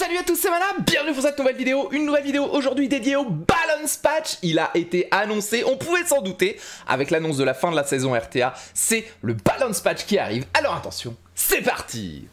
Salut à tous, c'est Mana, bienvenue pour cette nouvelle vidéo, une nouvelle vidéo aujourd'hui dédiée au Balance Patch, il a été annoncé, on pouvait s'en douter, avec l'annonce de la fin de la saison RTA, c'est le Balance Patch qui arrive, alors attention, c'est parti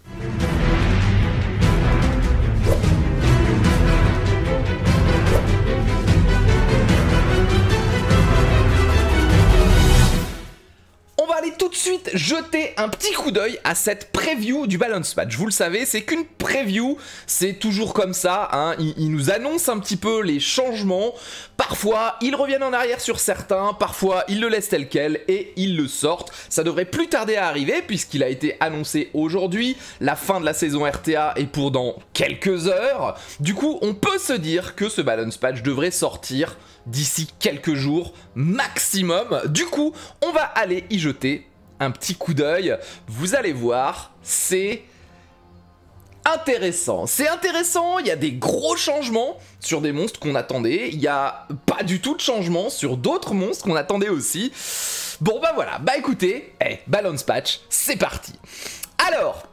de suite jeter un petit coup d'œil à cette preview du balance patch, Vous le savez, c'est qu'une preview, c'est toujours comme ça, hein. ils, nous annoncent un petit peu les changements, parfois ils reviennent en arrière sur certains, parfois ils le laissent tel quel et ils le sortent. Ça devrait plus tarder à arriver puisqu'il a été annoncé aujourd'hui, la fin de la saison RTA est pour dans quelques heures. Du coup, on peut se dire que ce balance patch devrait sortir d'ici quelques jours maximum. Du coup, on va aller y jeter un petit coup d'œil, vous allez voir, c'est intéressant. C'est intéressant, il y a des gros changements sur des monstres qu'on attendait, il n'y a pas du tout de changements sur d'autres monstres qu'on attendait aussi. Bon bah voilà, bah écoutez, et eh, balance patch, c'est parti. Alors,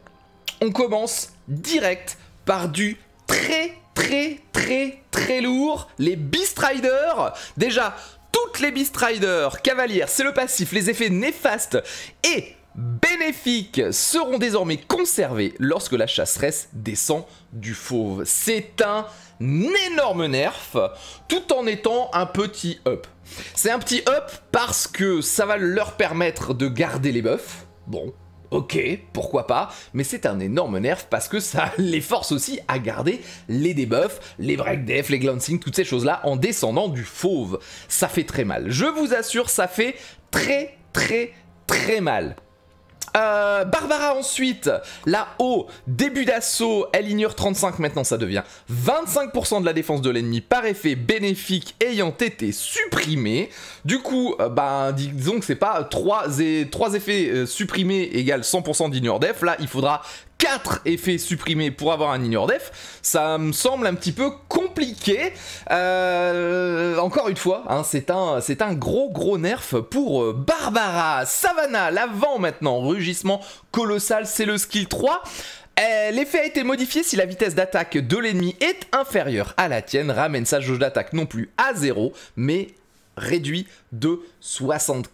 on commence direct par du très très très très lourd, les Beast Riders. Déjà, toutes les Beast Rider, cavalières, c'est le passif, les effets néfastes et bénéfiques seront désormais conservés lorsque la chasseresse descend du fauve. C'est un énorme nerf tout en étant un petit up. C'est un petit up parce que ça va leur permettre de garder les buffs. Bon, ok, pourquoi pas, mais c'est un énorme nerf parce que ça les force aussi à garder les debuffs, les break def, les glancing, toutes ces choses-là en descendant du fauve. Ça fait très mal. Je vous assure, ça fait très très très mal. Euh, Barbara ensuite, la haut, début d'assaut, elle ignore 35, maintenant ça devient 25% de la défense de l'ennemi par effet bénéfique ayant été supprimé. Du coup, euh, ben, disons que c'est pas 3, effets euh, supprimés égale 100% d'ignore def, là il faudra 4 effets supprimés pour avoir un ignore def, ça me semble un petit peu compliqué. Euh, encore une fois, hein, c'est un, un gros gros nerf pour euh, Barbara. Savannah, l'avant maintenant, rugissement colossal, c'est le skill 3. Euh, l'effet a été modifié si la vitesse d'attaque de l'ennemi est inférieure à la tienne, ramène sa jauge d'attaque non plus à 0, mais réduit de 75%,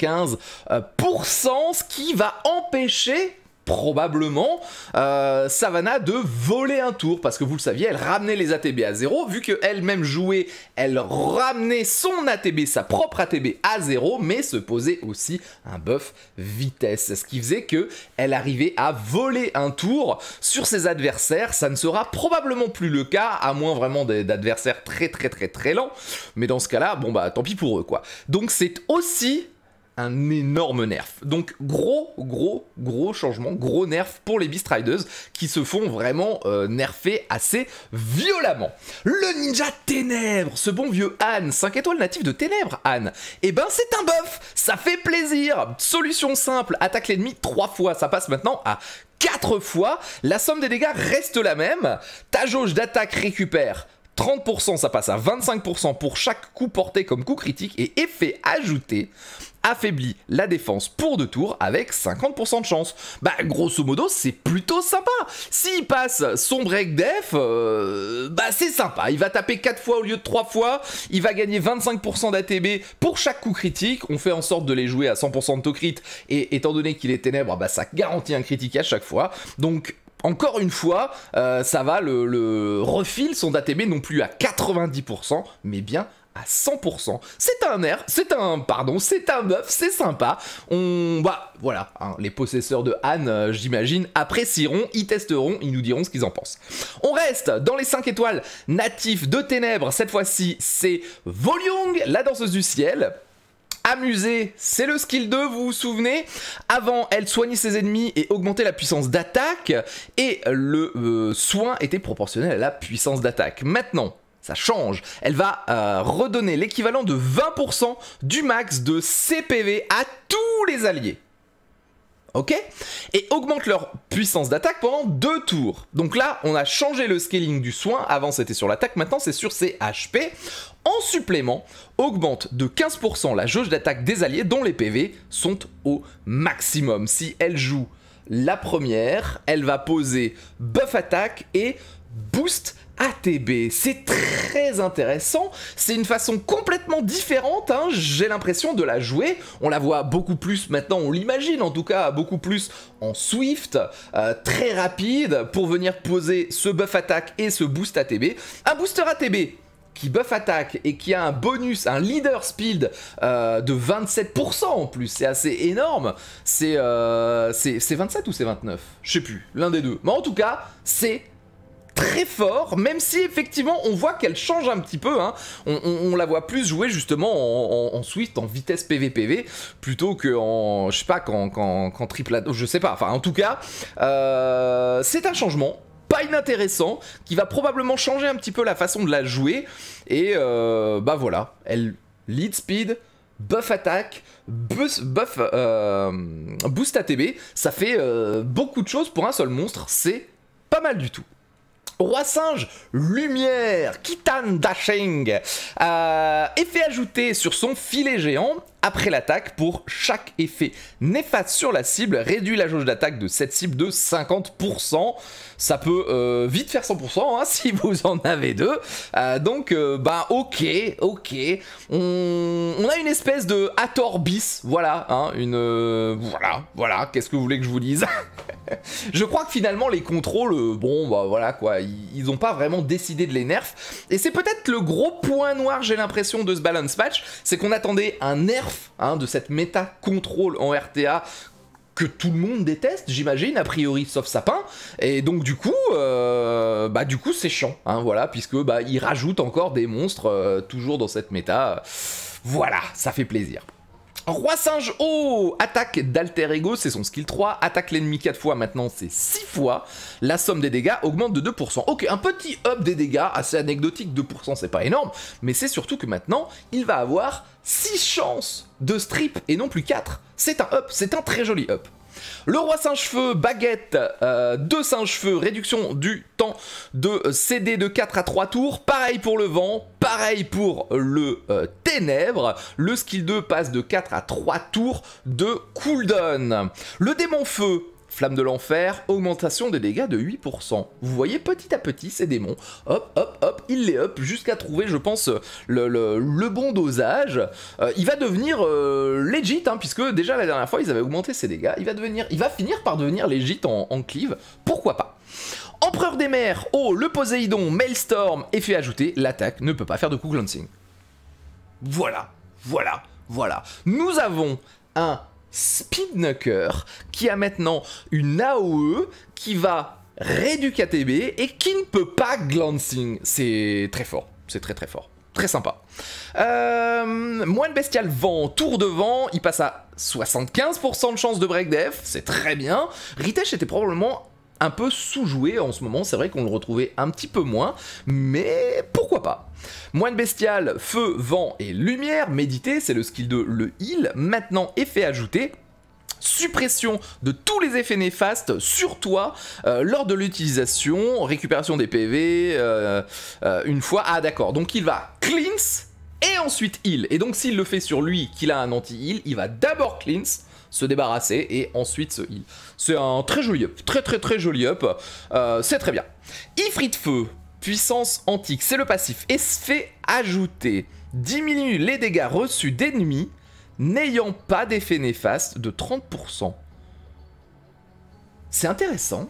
ce qui va empêcher probablement euh, Savannah de voler un tour parce que vous le saviez, elle ramenait les ATB à zéro, Vu qu'elle-même jouait, elle ramenait son ATB, sa propre ATB à zéro, mais se posait aussi un buff vitesse. Ce qui faisait que elle arrivait à voler un tour sur ses adversaires. Ça ne sera probablement plus le cas, à moins vraiment d'adversaires très très très très lents. Mais dans ce cas-là, bon bah tant pis pour eux quoi. Donc c'est aussi un énorme nerf. Donc gros, gros, gros changement, gros nerf pour les Beast Riders qui se font vraiment euh, nerfer assez violemment. Le ninja Ténèbres, ce bon vieux anne 5 étoiles natif de Ténèbres, Han. Eh ben c'est un buff, ça fait plaisir. Solution simple, attaque l'ennemi 3 fois, ça passe maintenant à 4 fois. La somme des dégâts reste la même. Ta jauge d'attaque récupère 30%, ça passe à 25% pour chaque coup porté comme coup critique et effet ajouté affaiblit la défense pour deux tours avec 50% de chance. Bah grosso modo c'est plutôt sympa. S'il passe son break def, euh, bah c'est sympa. Il va taper 4 fois au lieu de 3 fois, il va gagner 25% d'ATB pour chaque coup critique. On fait en sorte de les jouer à 100% de taux crit et étant donné qu'il est ténèbre, bah ça garantit un critique à chaque fois. Donc encore une fois, euh, ça va, le, le refil son ATB non plus à 90%, mais bien à 100%. C'est un air, c'est un, pardon, c'est un meuf, c'est sympa. On, bah, voilà, hein, les possesseurs de Han, euh, j'imagine, apprécieront, ils testeront, ils nous diront ce qu'ils en pensent. On reste dans les 5 étoiles natifs de ténèbres, cette fois-ci, c'est Volyong, la danseuse du ciel. Amuser, c'est le skill 2, vous vous souvenez Avant, elle soignait ses ennemis et augmentait la puissance d'attaque, et le euh, soin était proportionnel à la puissance d'attaque. Maintenant, ça change. Elle va euh, redonner l'équivalent de 20% du max de CPV à tous les alliés. Ok Et augmente leur puissance d'attaque pendant deux tours. Donc là, on a changé le scaling du soin. Avant, c'était sur l'attaque. Maintenant, c'est sur ses HP. En supplément, augmente de 15% la jauge d'attaque des alliés dont les PV sont au maximum. Si elle joue la première, elle va poser buff attaque et boost ATB. C'est très intéressant, c'est une façon complètement différente, hein, j'ai l'impression de la jouer, on la voit beaucoup plus maintenant, on l'imagine en tout cas, beaucoup plus en Swift, euh, très rapide, pour venir poser ce buff attaque et ce boost ATB. Un booster ATB qui buff attaque et qui a un bonus, un leader speed euh, de 27% en plus, c'est assez énorme. C'est 27 euh, ou c'est 29 Je sais plus, l'un des deux. Mais en tout cas, c'est très fort, même si effectivement on voit qu'elle change un petit peu. Hein. On, la voit plus jouer justement en, Swift, en vitesse PVPV, plutôt que en, je sais pas, qu'en qu triple, je sais pas. Enfin, en tout cas, euh, c'est un changement pas inintéressant, qui va probablement changer un petit peu la façon de la jouer. Et euh, bah voilà, elle lead speed, buff attaque, buff, buff euh, boost ATB, ça fait beaucoup de choses pour un seul monstre, c'est pas mal du tout. Roi singe, lumière, Kitan Dashing, effet euh, ajouté sur son filet géant, après l'attaque pour chaque effet néfaste sur la cible, réduit la jauge d'attaque de cette cible de 50%. Ça peut euh, vite faire 100% hein, si vous en avez deux. Euh, donc, euh, bah ok, ok. On, a une espèce de Hathor bis, voilà, hein, une... voilà, voilà, qu'est-ce que vous voulez que je vous dise Je crois que finalement les contrôles, bon bah voilà quoi, ils n'ont pas vraiment décidé de les nerf. Et c'est peut-être le gros point noir, j'ai l'impression, de ce balance match, c'est qu'on attendait un nerf Hein, de cette méta-contrôle en RTA que tout le monde déteste, j'imagine, a priori, sauf Sapin. Et donc du coup, euh, bah du coup c'est chiant, hein, voilà, puisque bah il rajoute encore des monstres euh, toujours dans cette méta. Voilà, ça fait plaisir. Roi singe, oh Attaque d'alter ego, c'est son skill 3. Attaque l'ennemi 4 fois, maintenant c'est 6 fois. La somme des dégâts augmente de 2%. Ok, un petit up des dégâts, assez anecdotique, 2% c'est pas énorme. Mais c'est surtout que maintenant, il va avoir 6 chances de strip et non plus 4. C'est un up, c'est un très joli up. Le roi singe-feu, baguette, euh, de singe feu réduction du temps de CD de 4 à 3 tours. Pareil pour le vent, pareil pour le euh, ténèbre. Le skill 2 passe de 4 à 3 tours de cooldown. Le démon feu, Flamme de l'enfer, augmentation des dégâts de 8%. Vous voyez petit à petit ces démons, hop, hop, hop, il les hop jusqu'à trouver, je pense, le, bon dosage. Euh, il va devenir euh, légit hein, puisque déjà la dernière fois ils avaient augmenté ses dégâts. Il va, devenir, il va finir par devenir legit en, en cleave, pourquoi pas Empereur des mers, oh, le Poséidon, Maelstorm, effet ajouté, l'attaque ne peut pas faire de coup glancing. Voilà, voilà, voilà. Nous avons un Speednucker, qui a maintenant une AOE qui va réduire KTB et qui ne peut pas glancing. C'est très fort, c'est très très fort. Très sympa. Euh, moine bestial vent, tour de vent, il passe à 75% de chance de break def, c'est très bien. Ritesh était probablement un peu sous-joué en ce moment. C'est vrai qu'on le retrouvait un petit peu moins, mais pourquoi pas Moine bestial, feu, vent et lumière, méditer, c'est le skill de le heal. Maintenant, effet ajouté, suppression de tous les effets néfastes sur toi euh, lors de l'utilisation, récupération des PV euh, euh, une fois. Ah d'accord, donc il va cleanse et ensuite heal. Et donc s'il le fait sur lui, qu'il a un anti-heal, il va d'abord cleanse se débarrasser et ensuite se euh, heal. C'est un très joli up, très très très joli up, euh, c'est très bien. Ifrit Feu, puissance antique, c'est le passif, et se fait ajouter, diminue les dégâts reçus d'ennemis n'ayant pas d'effet néfaste de 30%. C'est intéressant.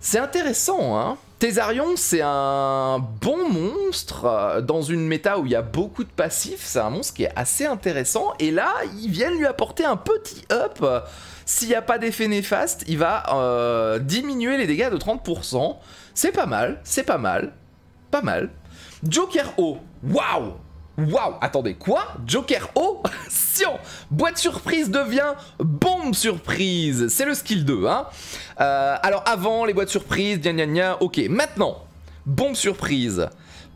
C'est intéressant, hein Césarion, c'est un bon monstre euh, dans une méta où il y a beaucoup de passifs. C'est un monstre qui est assez intéressant. Et là, ils viennent lui apporter un petit up. S'il n'y a pas d'effet néfaste, il va euh, diminuer les dégâts de 30%. C'est pas mal, c'est pas mal, pas mal. Joker O, waouh Waouh Attendez, quoi Joker O Sion Boîte surprise devient bombe surprise. C'est le skill 2. Hein euh, alors avant, les boîtes surprises, gna gna gna. Ok, maintenant, bombe surprise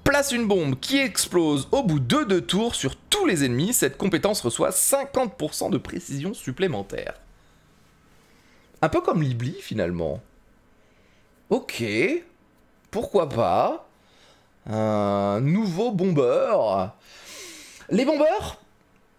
place une bombe qui explose au bout de deux tours sur tous les ennemis, cette compétence reçoit 50% de précision supplémentaire. Un peu comme l'Ibli finalement. Ok, pourquoi pas. Un nouveau bombeur. Les bombeurs,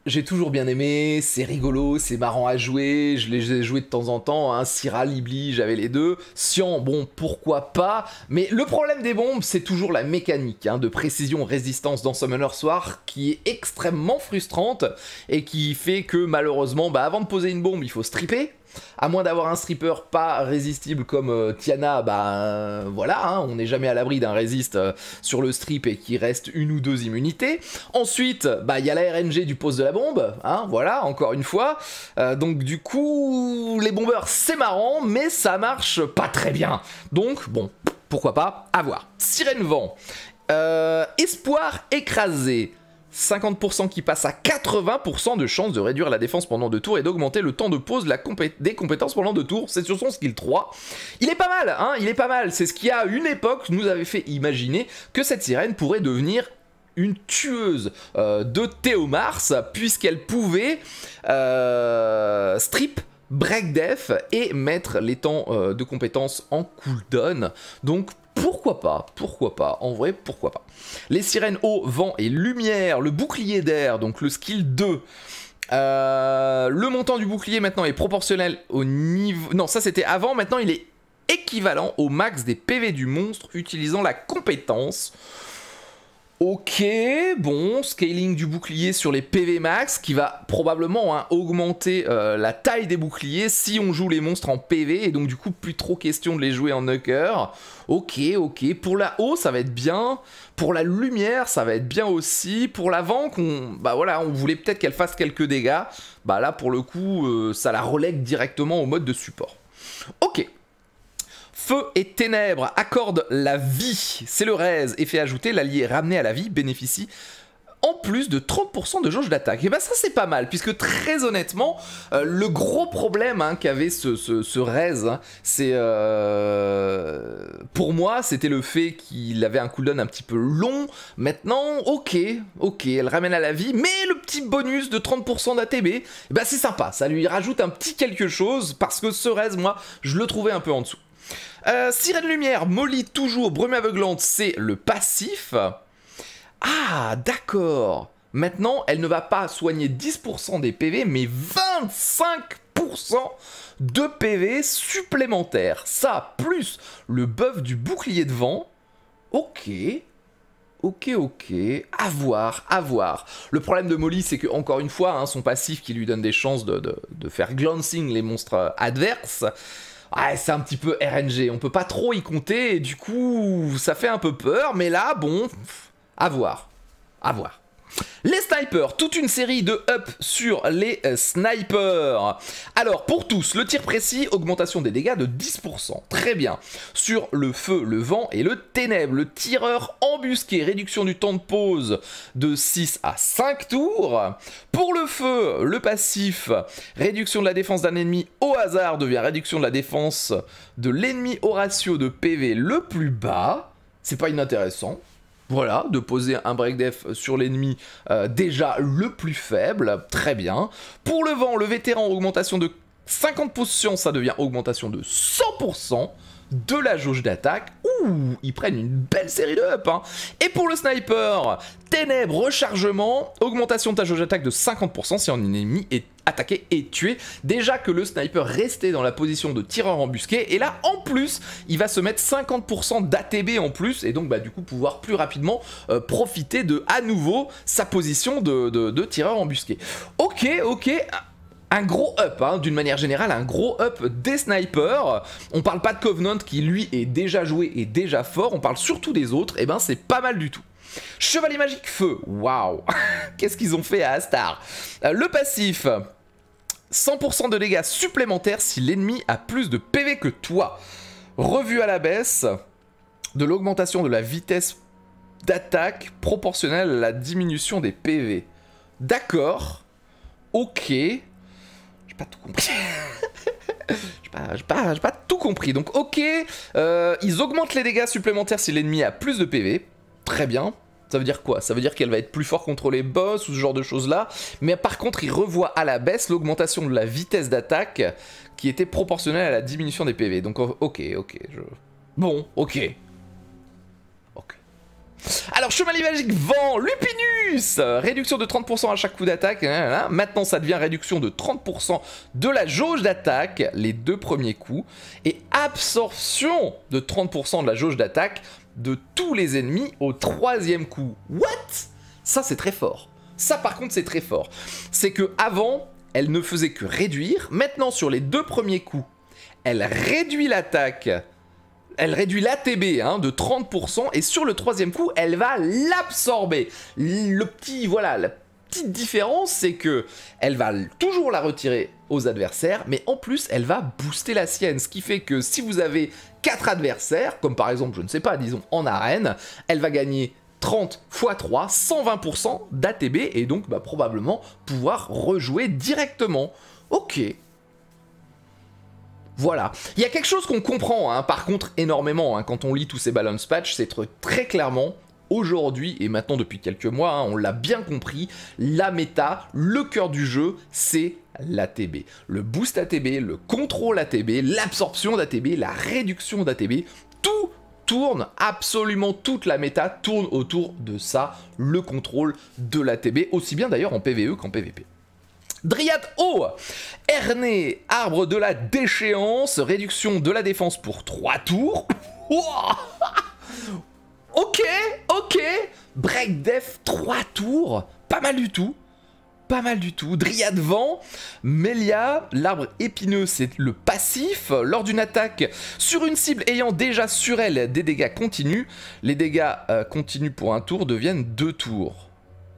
j'ai toujours bien aimé, c'est rigolo, c'est marrant à jouer, je les ai joués de temps en temps, hein, Syrah, Libli, j'avais les deux, Sian, bon, pourquoi pas, mais le problème des bombes, c'est toujours la mécanique hein, de précision-résistance dans Summoner Soir qui est extrêmement frustrante et qui fait que malheureusement, bah, avant de poser une bombe, il faut stripper, à moins d'avoir un stripper pas résistible comme euh, Tiana, bah euh, voilà, hein, on n'est jamais à l'abri d'un résiste euh, sur le strip et qui reste une ou deux immunités. Ensuite, bah il y a la RNG du pose de la bombe, hein, voilà, encore une fois. donc du coup, les bombeurs c'est marrant, mais ça marche pas très bien. Donc bon, pourquoi pas, à voir. Sirène vent. espoir écrasé. 50% qui passe à 80% de chance de réduire la défense pendant deux tours et d'augmenter le temps de pause des compétences pendant deux tours. C'est sur son skill 3. Il est pas mal, hein, il est pas mal. C'est ce qui, à une époque, nous avait fait imaginer que cette sirène pourrait devenir une tueuse euh, de de mars puisqu'elle pouvait euh, strip break def et mettre les temps euh, de compétences en cooldown. Donc pourquoi pas, pourquoi pas, en vrai, pourquoi pas. Les sirènes eau, vent et lumière, le bouclier d'air, donc le skill 2. Euh, le montant du bouclier maintenant est proportionnel au niveau... Non, ça c'était avant, maintenant il est équivalent au max des PV du monstre utilisant la compétence. Ok, bon, scaling du bouclier sur les PV max qui va probablement hein, augmenter euh, la taille des boucliers si on joue les monstres en PV et donc du coup plus trop question de les jouer en knocker. Ok, ok, pour la haut ça va être bien, pour la lumière ça va être bien aussi, pour l'avant qu'on, bah voilà, on voulait peut-être qu'elle fasse quelques dégâts, bah là pour le coup euh, ça la relègue directement au mode de support. Ok, Feu et ténèbres accordent la vie, c'est le rez, effet ajouté, l'allié ramené à la vie bénéficie en plus de 30% de jauge d'attaque. Et eh bah ben, ça c'est pas mal, puisque très honnêtement, euh, le gros problème hein, qu'avait ce, ce, hein, c'est... Euh, pour moi, c'était le fait qu'il avait un cooldown un petit peu long. Maintenant, ok, ok, elle ramène à la vie, mais le petit bonus de 30% d'ATB, bah c'est sympa, ça lui rajoute un petit quelque chose, parce que ce Rez, moi, je le trouvais un peu en dessous. Euh, sirène Lumière, Molly toujours, Brume Aveuglante, c'est le passif. Ah, d'accord. Maintenant, elle ne va pas soigner 10% des PV, mais 25% de PV supplémentaires. Ça, plus le buff du bouclier de vent. Ok. Ok, ok, à voir, à voir. Le problème de Molly, c'est que, encore une fois, hein, son passif qui lui donne des chances de faire glancing les monstres adverses, ah, c'est un petit peu RNG, on peut pas trop y compter, et du coup, ça fait un peu peur, mais là, bon, à voir. À voir. Les snipers, toute une série de up sur les euh, snipers. Alors pour tous, le tir précis, augmentation des dégâts de 10%, très bien. Sur le feu, le vent et le ténèbre, le tireur embusqué, réduction du temps de pause de 6 à 5 tours. Pour le feu, le passif, réduction de la défense d'un ennemi au hasard devient réduction de la défense de l'ennemi au ratio de PV le plus bas. C'est pas inintéressant, voilà, de poser un break def sur l'ennemi euh, déjà le plus faible, très bien. Pour le vent, le vétéran, augmentation de 50%, ça devient augmentation de 100% de la jauge d'attaque ils prennent une belle série de up. Hein. Et pour le sniper, ténèbres, rechargement, augmentation de ta jauge d'attaque de 50% si un ennemi est attaqué et tué. Déjà que le sniper restait dans la position de tireur embusqué, et là en plus, il va se mettre 50% d'ATB en plus, et donc bah, du coup pouvoir plus rapidement euh, profiter de à nouveau sa position de, de tireur embusqué. Ok, ok, un gros up, hein, d'une manière générale, un gros up des snipers. On parle pas de Covenant qui lui est déjà joué et déjà fort, on parle surtout des autres, et eh ben c'est pas mal du tout. Chevalier magique feu, waouh, qu'est-ce qu'ils ont fait à Astar euh, Le passif, 100% de dégâts supplémentaires si l'ennemi a plus de PV que toi. Revue à la baisse de l'augmentation de la vitesse d'attaque proportionnelle à la diminution des PV. D'accord, ok, pas tout compris. j'ai pas, pas, tout compris. Donc ok, euh, ils augmentent les dégâts supplémentaires si l'ennemi a plus de PV. Très bien. Ça veut dire quoi Ça veut dire qu'elle va être plus fort contre les boss ou ce genre de choses là. Mais par contre, ils revoient à la baisse l'augmentation de la vitesse d'attaque qui était proportionnelle à la diminution des PV. Donc ok, ok. Bon, ok. Alors, Chevalier Magique vent, Lupinus Réduction de 30% à chaque coup d'attaque. Hein, hein, hein. Maintenant, ça devient réduction de 30% de la jauge d'attaque, les deux premiers coups. Et absorption de 30% de la jauge d'attaque de tous les ennemis au troisième coup. What Ça, c'est très fort. Ça, par contre, c'est très fort. C'est que avant, elle ne faisait que réduire. Maintenant, sur les deux premiers coups, elle réduit l'attaque elle réduit l'ATB hein, de 30% et sur le troisième coup, elle va l'absorber. Le petit, voilà, la petite différence, c'est que elle va toujours la retirer aux adversaires, mais en plus, elle va booster la sienne. Ce qui fait que si vous avez 4 adversaires, comme par exemple, je ne sais pas, disons en arène, elle va gagner 30 x 3, 120% d'ATB et donc bah, probablement pouvoir rejouer directement. Ok, voilà. Il y a quelque chose qu'on comprend, hein, par contre, énormément, hein. quand on lit tous ces balance patch, c'est très clairement aujourd'hui et maintenant depuis quelques mois, hein, on l'a bien compris, la méta, le cœur du jeu, c'est l'ATB. Le boost ATB, le contrôle ATB, l'absorption d'ATB, la réduction d'ATB, tout tourne, absolument toute la méta tourne autour de ça, le contrôle de l'ATB, aussi bien d'ailleurs en PvE qu'en PvP. Dryad O, erné arbre de la déchéance, réduction de la défense pour 3 tours. ok, ok Break Def, 3 tours, pas mal du tout pas mal du tout. Dryade Vent, Melia, l'arbre épineux, c'est le passif. Lors d'une attaque sur une cible ayant déjà sur elle des dégâts continus, les dégâts euh, continus pour un tour deviennent deux tours.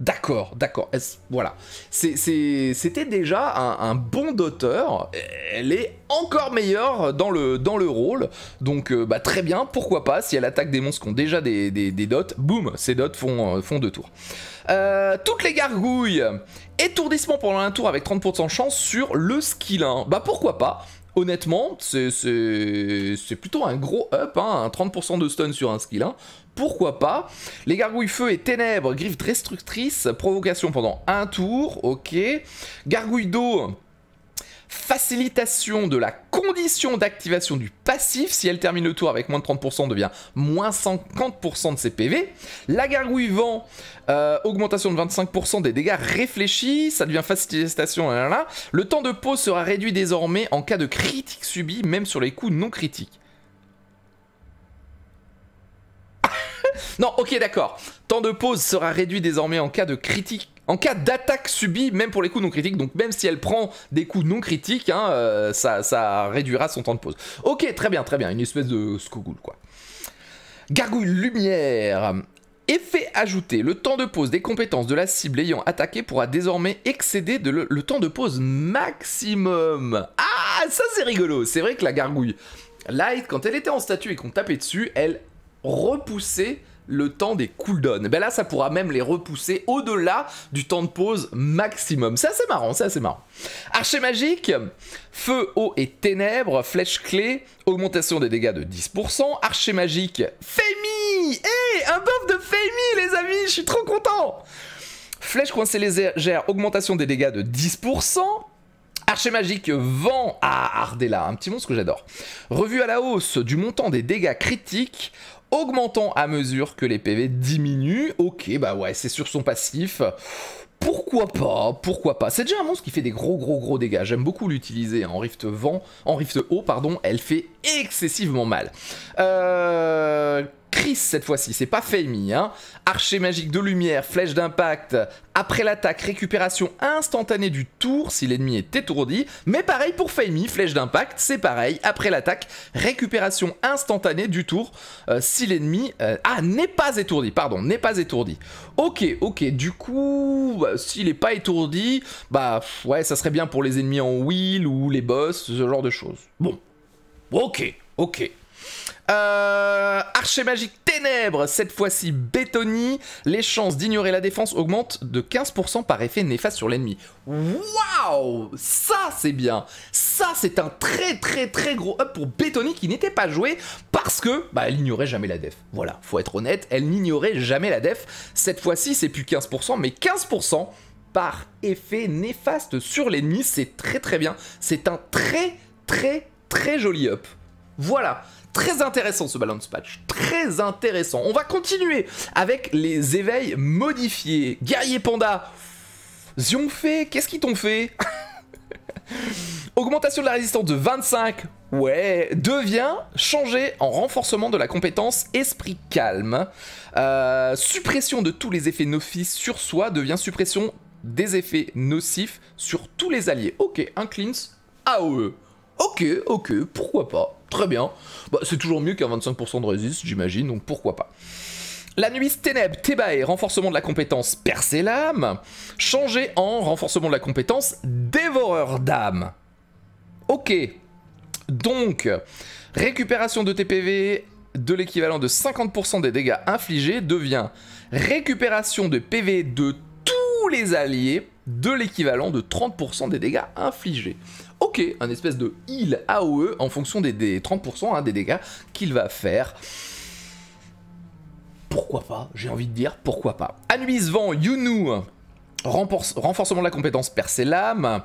D'accord, d'accord. Voilà. C'était déjà un, bon doteur, Elle est encore meilleure dans le, dans le rôle. Donc, euh, bah, très bien, pourquoi pas. Si elle attaque des monstres qui ont déjà des, des, dots, boum, ces dots font, euh, deux tours. Euh, toutes les gargouilles. Étourdissement pendant un tour avec 30% chance sur le skill 1. Bah, pourquoi pas honnêtement, c'est plutôt un gros up, hein. un 30% de stun sur un skill 1, pourquoi pas. Les gargouilles feu et ténèbres, griffes destructrices, provocation pendant un tour, ok. Gargouille d'eau, facilitation de la condition d'activation du passif, si elle termine le tour avec moins de 30%, devient moins 50% de ses PV. La gargouille vent, euh, augmentation de 25% des dégâts réfléchis, ça devient facilitation, Le temps de pause sera réduit désormais en cas de critique subie, même sur les coups non critiques. Non, ok, d'accord. Temps de pause sera réduit désormais en cas de critique en cas d'attaque subie, même pour les coups non critiques, donc même si elle prend des coups non critiques, hein, euh, ça, réduira son temps de pause. Ok, très bien, très bien, une espèce de scogoul quoi. Gargouille lumière. Effet ajouté, le temps de pause des compétences de la cible ayant attaqué pourra désormais excéder le, le temps de pause maximum. Ah, ça c'est rigolo, c'est vrai que la gargouille light, quand elle était en statue et qu'on tapait dessus, elle repoussait le temps des cooldowns. Ben là, ça pourra même les repousser au-delà du temps de pause maximum. C'est assez marrant, c'est assez marrant. Archer magique, feu, eau et ténèbres, flèche clé, augmentation des dégâts de 10%, archer magique, Femi Eh, un buff de Femi, les amis, je suis trop content Flèche coincée légère, augmentation des dégâts de 10%, Archer magique vent à ah, Ardela, un petit monstre que j'adore. Revue à la hausse du montant des dégâts critiques, augmentant à mesure que les PV diminuent. Ok, bah ouais, c'est sur son passif. Pourquoi pas Pourquoi pas C'est déjà un monstre qui fait des gros gros gros dégâts. J'aime beaucoup l'utiliser hein. en rift vent, en rift haut, pardon. Elle fait excessivement mal. Euh, Chris cette fois-ci, c'est pas Femi. Hein. Archer magique de lumière, flèche d'impact, après l'attaque, récupération instantanée du tour si l'ennemi est étourdi. Mais pareil pour Femi, flèche d'impact, c'est pareil. Après l'attaque, récupération instantanée du tour euh, si l'ennemi... Euh, ah, n'est pas étourdi, pardon, n'est pas étourdi. Ok, ok, du coup, bah, s'il n'est pas étourdi, bah ouais, ça serait bien pour les ennemis en wheel ou les boss, ce genre de choses. Bon, ok, ok. Euh, Archer magique ténèbres, cette fois-ci bétonie Les chances d'ignorer la défense augmentent de 15% par effet néfaste sur l'ennemi. Waouh Ça c'est bien Ça c'est un très très très gros up pour bétonie qui n'était pas joué parce que bah, elle n'ignorait jamais la def. Voilà, faut être honnête, elle n'ignorait jamais la def. Cette fois-ci c'est plus 15% mais 15% par effet néfaste sur l'ennemi, c'est très très bien. C'est un très très très joli up. Voilà, Très intéressant ce balance patch, très intéressant. On va continuer avec les éveils modifiés. Guerrier panda, Zion fait, qu'est-ce qu'ils t'ont fait Augmentation de la résistance de 25, ouais, devient changer en renforcement de la compétence esprit calme. Euh, suppression de tous les effets nocifs sur soi devient suppression des effets nocifs sur tous les alliés. Ok, un cleanse AOE ok, ok, pourquoi pas, très bien. Bah, c'est toujours mieux qu'un 25% de résist, j'imagine, donc pourquoi pas. La nuit ténèbres, et renforcement de la compétence Percer l'âme, changé en renforcement de la compétence Dévoreur d'âme. Ok, donc récupération de TPV de l'équivalent de 50% des dégâts infligés devient récupération de PV de tous les alliés de l'équivalent de 30% des dégâts infligés. OK, un espèce de heal AOE en fonction des, 30% hein, des dégâts qu'il va faire pourquoi pas, j'ai envie de dire pourquoi pas. Anubis vent, Yunu, renforcement de la compétence percer l'âme.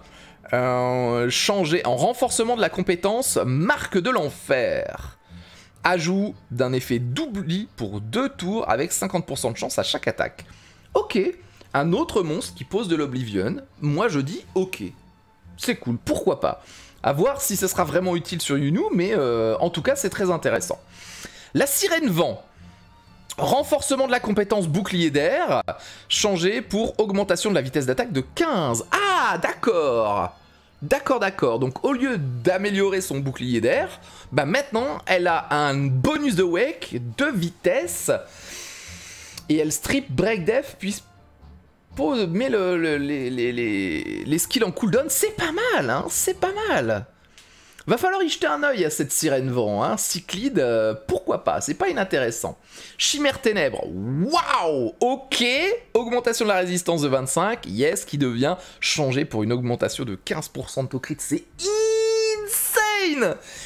Euh, changer en renforcement de la compétence Marque de l'Enfer. Ajout d'un effet d'oubli pour deux tours avec 50% de chance à chaque attaque. Ok, un autre monstre qui pose de l'Oblivion, moi je dis ok c'est cool, pourquoi pas. A voir si ça sera vraiment utile sur Yunu, mais euh, en tout cas, c'est très intéressant. La sirène vent. Renforcement de la compétence bouclier d'air, changé pour augmentation de la vitesse d'attaque de 15. Ah, d'accord D'accord, d'accord. Donc au lieu d'améliorer son bouclier d'air, bah maintenant elle a un bonus de wake, de vitesse, et elle strip break death mais les, les, les, skills en cooldown, c'est pas mal, hein, c'est pas mal. Va falloir y jeter un œil à cette sirène vent, hein, Cyclide, euh, pourquoi pas, c'est pas inintéressant. Chimère ténèbres, waouh, ok, augmentation de la résistance de 25, yes, qui devient changé pour une augmentation de 15% de taux crit, c'est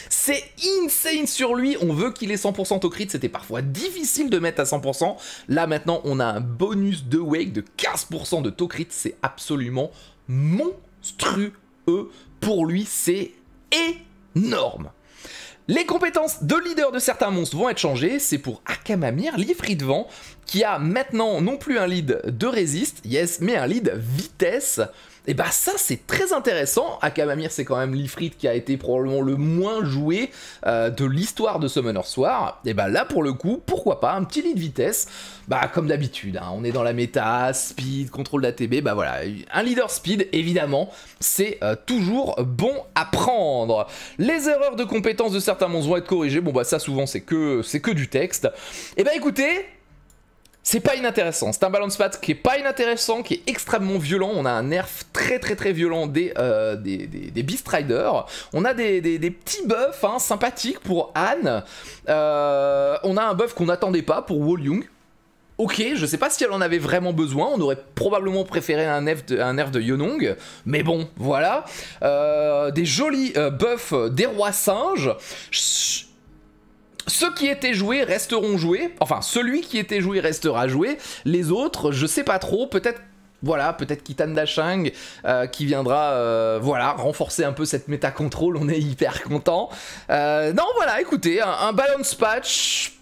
c'est insane sur lui, on veut qu'il ait 100% au crit, c'était parfois difficile de mettre à 100%. Là maintenant, on a un bonus de wake de 15% de taux c'est absolument monstrueux. Pour lui, c'est énorme. Les compétences de leader de certains monstres vont être changées, c'est pour Akamamir, l'Ifrit Vent, qui a maintenant non plus un lead de résiste, yes, mais un lead vitesse, et eh bah ben, ça c'est très intéressant. Akamamir c'est quand même l'Ifrit qui a été probablement le moins joué euh, de l'histoire de Summoner Soir. Et eh bah ben, là pour le coup, pourquoi pas, un petit lit de vitesse. Bah comme d'habitude, hein, on est dans la méta, speed, contrôle d'ATB, bah voilà, un leader speed évidemment, c'est euh, toujours bon à prendre. Les erreurs de compétences de certains monstres vont être corrigées, bon bah ça souvent c'est que c'est que du texte. Et eh bah ben, écoutez, c'est pas inintéressant. C'est un balance pad qui est pas inintéressant, qui est extrêmement violent. On a un nerf très très très violent des, euh, des, Beast riders. On a des, petits buffs hein, sympathiques pour Anne. Euh, on a un buff qu'on n'attendait pas pour Wolyung. Ok, je sais pas si elle en avait vraiment besoin, on aurait probablement préféré un nerf de, un nerf de Yonong, mais bon, voilà. Euh, des jolis buffs des rois singes ceux qui étaient joués resteront joués. Enfin, celui qui était joué restera joué. Les autres, je sais pas trop. Peut-être voilà, peut-être Kitan Shang euh, qui viendra euh, voilà, renforcer un peu cette méta contrôle, on est hyper content. Euh, non, voilà, écoutez, un balance patch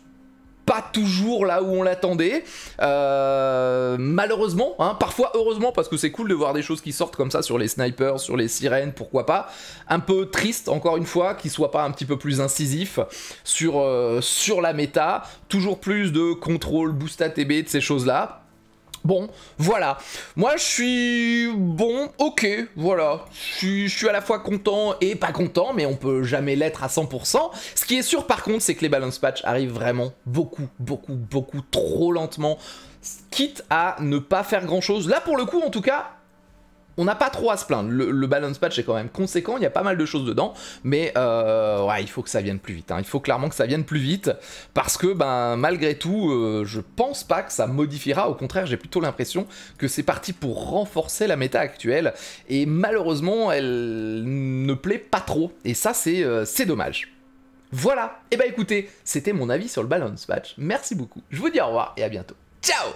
pas toujours là où on l'attendait. Euh, malheureusement, hein, parfois heureusement, parce que c'est cool de voir des choses qui sortent comme ça sur les snipers, sur les sirènes, pourquoi pas. Un peu triste, encore une fois, qu'il soit pas un petit peu plus incisif sur, euh, sur la méta. Toujours plus de contrôle, boost ATB, de ces choses-là. Bon, voilà. Moi, je suis bon, ok, voilà. Je suis, à la fois content et pas content, mais on peut jamais l'être à 100%. Ce qui est sûr, par contre, c'est que les balance patch arrivent vraiment beaucoup, beaucoup, beaucoup trop lentement, quitte à ne pas faire grand chose. Là, pour le coup, en tout cas, on n'a pas trop à se plaindre. Le, balance patch est quand même conséquent, il y a pas mal de choses dedans, mais euh, ouais, il faut que ça vienne plus vite. Hein. Il faut clairement que ça vienne plus vite, parce que ben, malgré tout, euh, je pense pas que ça modifiera. Au contraire, j'ai plutôt l'impression que c'est parti pour renforcer la méta actuelle, et malheureusement, elle ne plaît pas trop. Et ça, c'est euh, dommage. Voilà, et eh bah ben, écoutez, c'était mon avis sur le balance patch. Merci beaucoup, je vous dis au revoir et à bientôt. Ciao